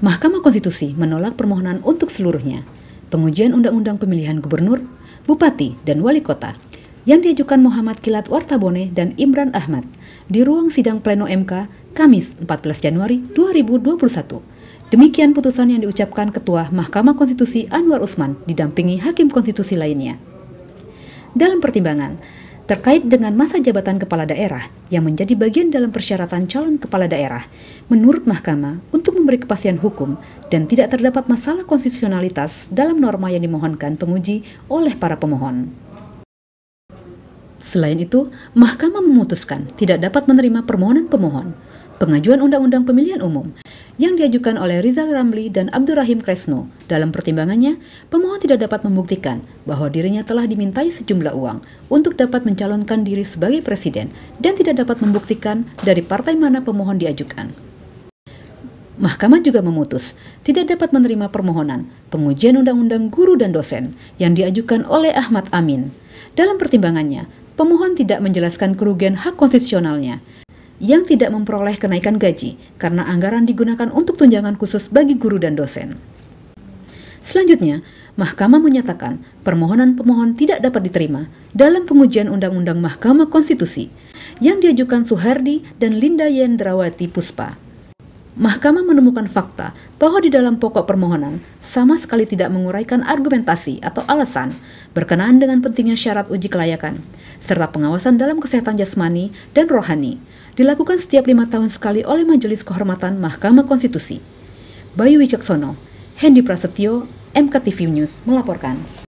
Mahkamah Konstitusi menolak permohonan untuk seluruhnya, pengujian Undang-Undang Pemilihan Gubernur, Bupati, dan Wali Kota yang diajukan Muhammad Kilat Wartabone dan Imran Ahmad di ruang sidang pleno MK Kamis 14 Januari 2021. Demikian putusan yang diucapkan Ketua Mahkamah Konstitusi Anwar Usman didampingi Hakim Konstitusi lainnya. Dalam pertimbangan, terkait dengan masa jabatan kepala daerah yang menjadi bagian dalam persyaratan calon kepala daerah menurut mahkamah untuk memberi kepastian hukum dan tidak terdapat masalah konstitusionalitas dalam norma yang dimohonkan penguji oleh para pemohon. Selain itu, mahkamah memutuskan tidak dapat menerima permohonan pemohon pengajuan undang-undang pemilihan umum yang diajukan oleh Rizal Ramli dan Abdurrahim Kresno. Dalam pertimbangannya, pemohon tidak dapat membuktikan bahwa dirinya telah dimintai sejumlah uang untuk dapat mencalonkan diri sebagai presiden dan tidak dapat membuktikan dari partai mana pemohon diajukan. Mahkamah juga memutus tidak dapat menerima permohonan pengujian undang-undang guru dan dosen yang diajukan oleh Ahmad Amin. Dalam pertimbangannya, pemohon tidak menjelaskan kerugian hak konstitusionalnya yang tidak memperoleh kenaikan gaji karena anggaran digunakan untuk tunjangan khusus bagi guru dan dosen. Selanjutnya, Mahkamah menyatakan permohonan pemohon tidak dapat diterima dalam pengujian Undang-Undang Mahkamah Konstitusi yang diajukan Suhardi dan Linda Yendrawati Puspa. Mahkamah menemukan fakta bahwa di dalam pokok permohonan sama sekali tidak menguraikan argumentasi atau alasan berkenaan dengan pentingnya syarat uji kelayakan, serta pengawasan dalam kesehatan jasmani dan rohani, dilakukan setiap lima tahun sekali oleh Majelis Kehormatan Mahkamah Konstitusi. Bayu Wicaksono, Hendi Prasetyo, MKTV News melaporkan.